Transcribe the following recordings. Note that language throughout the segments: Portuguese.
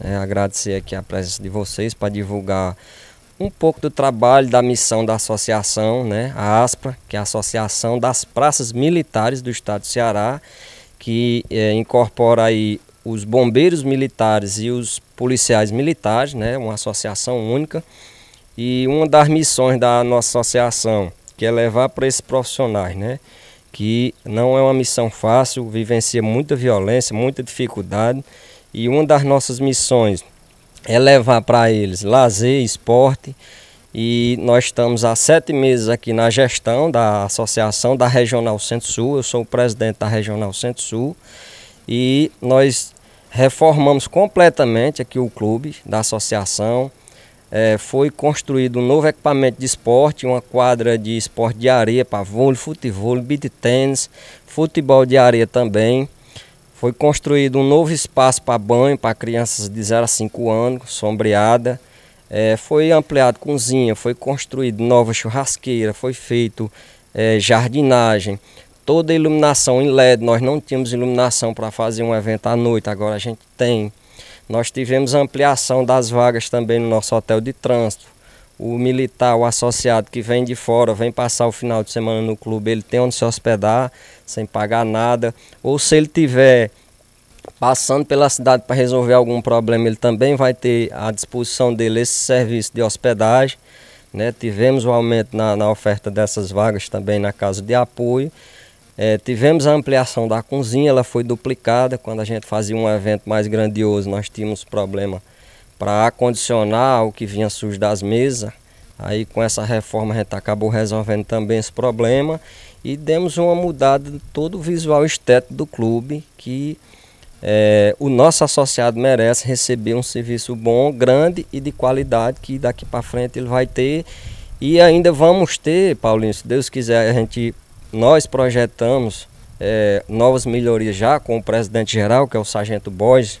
É, agradecer aqui a presença de vocês para divulgar um pouco do trabalho, da missão da associação, né, a ASPRA, que é a Associação das Praças Militares do Estado do Ceará, que é, incorpora aí os bombeiros militares e os policiais militares, né, uma associação única. E uma das missões da nossa associação, que é levar para esses profissionais, né, que não é uma missão fácil, vivencia muita violência, muita dificuldade e uma das nossas missões é levar para eles lazer, esporte. E nós estamos há sete meses aqui na gestão da Associação da Regional Centro-Sul. Eu sou o presidente da Regional Centro-Sul. E nós reformamos completamente aqui o clube da associação. É, foi construído um novo equipamento de esporte, uma quadra de esporte de areia para vôlei, futebol, beat tênis, futebol de areia também. Foi construído um novo espaço para banho para crianças de 0 a 5 anos, sombreada. É, foi ampliado cozinha, foi construído nova churrasqueira, foi feito é, jardinagem, toda a iluminação em LED. Nós não tínhamos iluminação para fazer um evento à noite, agora a gente tem. Nós tivemos ampliação das vagas também no nosso hotel de trânsito o militar, o associado que vem de fora, vem passar o final de semana no clube, ele tem onde se hospedar sem pagar nada. Ou se ele tiver passando pela cidade para resolver algum problema, ele também vai ter à disposição dele esse serviço de hospedagem. Né? Tivemos o um aumento na, na, oferta dessas vagas também na casa de apoio. É, tivemos a ampliação da cozinha, ela foi duplicada. Quando a gente fazia um evento mais grandioso, nós tínhamos problema para acondicionar o que vinha sujo das mesas. Aí com essa reforma a gente acabou resolvendo também esse problema e demos uma mudada de todo o visual estético do clube, que é, o nosso associado merece receber um serviço bom, grande e de qualidade que daqui para frente ele vai ter. E ainda vamos ter, Paulinho, se Deus quiser, a gente, nós projetamos é, novas melhorias já com o presidente geral, que é o Sargento Borges,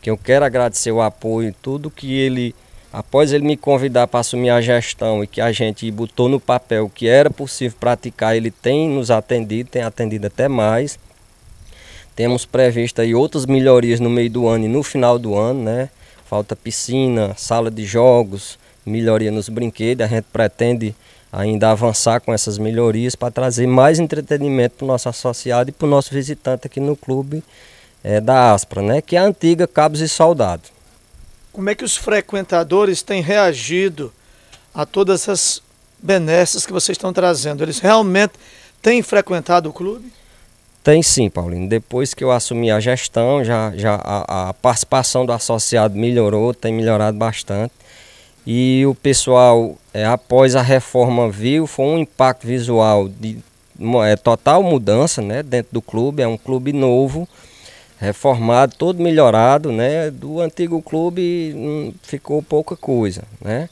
que eu quero agradecer o apoio, tudo que ele, após ele me convidar para assumir a gestão e que a gente botou no papel que era possível praticar, ele tem nos atendido, tem atendido até mais. Temos previsto aí outras melhorias no meio do ano e no final do ano, né? Falta piscina, sala de jogos, melhoria nos brinquedos. A gente pretende ainda avançar com essas melhorias para trazer mais entretenimento para o nosso associado e para o nosso visitante aqui no clube é, da ASPRA, né, que é a antiga Cabos e Soldados. Como é que os frequentadores têm reagido a todas essas benesses que vocês estão trazendo? Eles realmente têm frequentado o clube? Tem sim, Paulino. Depois que eu assumi a gestão, já, já a, a, participação do associado melhorou, tem melhorado bastante. E o pessoal, é, após a reforma, viu, foi um impacto visual de é, total mudança né, dentro do clube. É um clube novo, reformado, todo melhorado, né? Do antigo clube hum, ficou pouca coisa, né?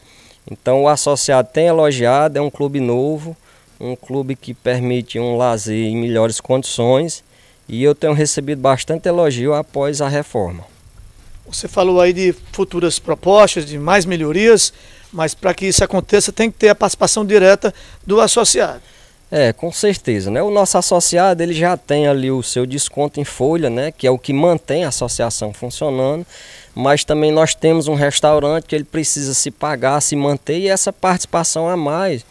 Então o associado tem elogiado, é um clube novo, um clube que permite um lazer em melhores condições e eu tenho recebido bastante elogio após a reforma. Você falou aí de futuras propostas, de mais melhorias, mas para que isso aconteça tem que ter a participação direta do associado. É, com certeza, né? O nosso associado, ele já tem ali o seu desconto em folha, né, que é o que mantém a associação funcionando, mas também nós temos um restaurante que ele precisa se pagar, se manter e essa participação a mais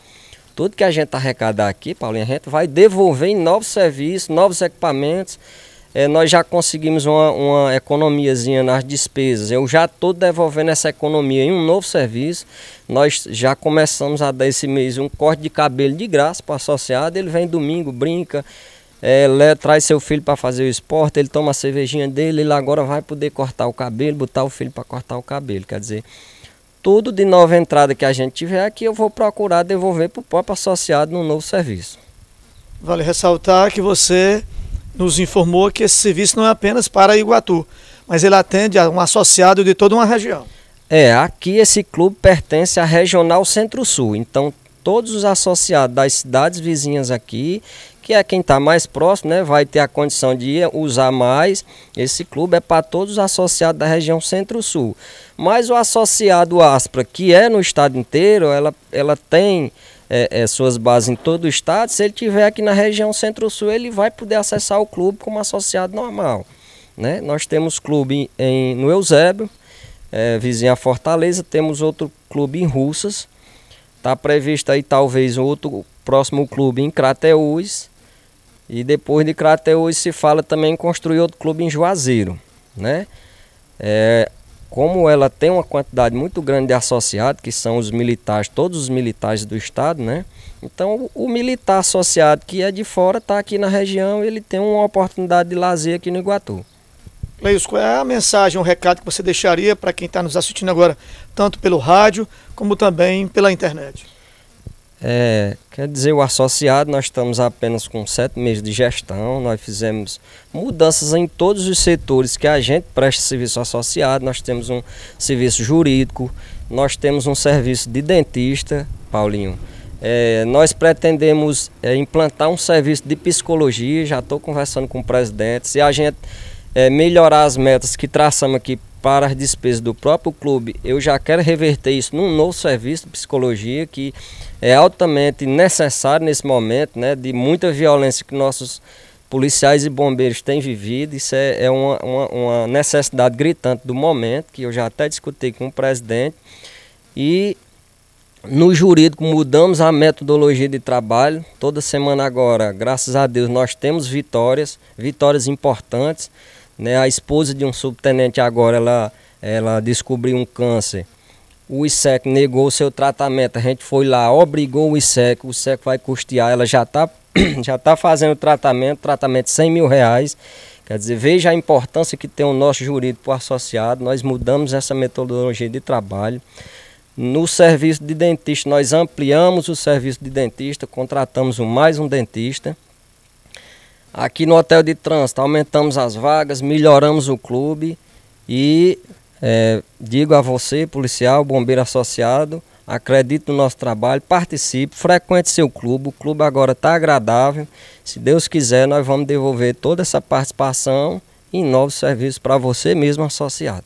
tudo que a gente arrecadar aqui, Paulinho, a gente vai devolver em novos serviços, novos equipamentos é, nós já conseguimos uma, uma economiazinha nas despesas. Eu já estou devolvendo essa economia em um novo serviço. Nós já começamos a dar esse mês um corte de cabelo de graça para o associado. Ele vem domingo, brinca, é, lê, traz seu filho para fazer o esporte, ele toma a cervejinha dele, ele agora vai poder cortar o cabelo, botar o filho para cortar o cabelo. Quer dizer, tudo de nova entrada que a gente tiver aqui, eu vou procurar devolver para o próprio associado no novo serviço. Vale ressaltar que você nos informou que esse serviço não é apenas para Iguatu, mas ele atende a um associado de toda uma região. É, aqui esse clube pertence à Regional Centro-Sul, então todos os associados das cidades vizinhas aqui, que é quem está mais próximo, né, vai ter a condição de usar mais. Esse clube é para todos os associados da região Centro-Sul. Mas o associado Aspra, que é no estado inteiro, ela, ela tem é, é, suas bases em todo o estado, se ele tiver aqui na região centro-sul, ele vai poder acessar o clube como associado normal. Né? Nós temos clube em, no Eusébio, é, vizinha Fortaleza, temos outro clube em Russas, está previsto aí talvez outro próximo clube em Crateús, e depois de Crateús se fala também em construir outro clube em Juazeiro. Né? É, como ela tem uma quantidade muito grande de associados, que são os militares, todos os militares do estado, né? Então, o militar associado que é de fora está aqui na região, ele tem uma oportunidade de lazer aqui no Iguatu. Leis, qual é a mensagem, um recado que você deixaria para quem está nos assistindo agora, tanto pelo rádio como também pela internet? É, quer dizer, o associado, nós estamos apenas com sete meses de gestão, nós fizemos mudanças em todos os setores que a gente presta serviço associado, nós temos um serviço jurídico, nós temos um serviço de dentista, Paulinho. É, nós pretendemos é, implantar um serviço de psicologia, já estou conversando com o presidente, se a gente é, melhorar as metas que traçamos aqui para as despesas do próprio clube, eu já quero reverter isso num novo serviço de psicologia que é altamente necessário nesse momento, né, de muita violência que nossos policiais e bombeiros têm vivido. Isso é, é uma, uma, uma necessidade gritante do momento, que eu já até discutei com o presidente. E no jurídico mudamos a metodologia de trabalho. Toda semana agora, graças a Deus, nós temos vitórias, vitórias importantes. Né? A esposa de um subtenente agora, ela, ela descobriu um câncer. O ISEC negou o seu tratamento. A gente foi lá, obrigou o ISEC. O ISEC vai custear. Ela já está já tá fazendo tratamento, tratamento de 100 mil reais. Quer dizer, veja a importância que tem o nosso jurídico associado. Nós mudamos essa metodologia de trabalho. No serviço de dentista, nós ampliamos o serviço de dentista, contratamos mais um dentista. Aqui no Hotel de Trânsito aumentamos as vagas, melhoramos o clube e é, digo a você, policial, bombeiro associado, acredite no nosso trabalho, participe, frequente seu clube, o clube agora está agradável. Se Deus quiser, nós vamos devolver toda essa participação em novos serviços para você mesmo associado.